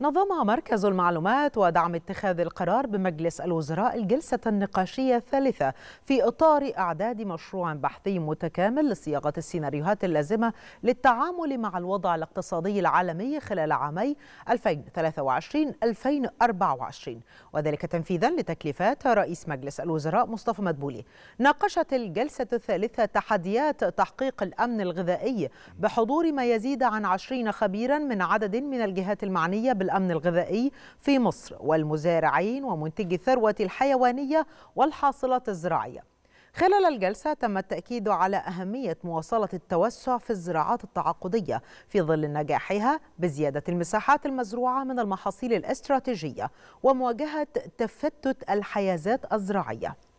نظم مركز المعلومات ودعم اتخاذ القرار بمجلس الوزراء الجلسة النقاشية الثالثة في إطار إعداد مشروع بحثي متكامل لصياغة السيناريوهات اللازمة للتعامل مع الوضع الاقتصادي العالمي خلال عامي 2023-2024 وذلك تنفيذا لتكليفات رئيس مجلس الوزراء مصطفى مدبولي ناقشت الجلسة الثالثة تحديات تحقيق الأمن الغذائي بحضور ما يزيد عن 20 خبيرا من عدد من الجهات المعنية الأمن الغذائي في مصر والمزارعين ومنتجي الثروة الحيوانية والحاصلات الزراعية خلال الجلسة تم التأكيد على أهمية مواصلة التوسع في الزراعات التعاقدية في ظل نجاحها بزيادة المساحات المزروعة من المحاصيل الاستراتيجية ومواجهة تفتت الحيازات الزراعية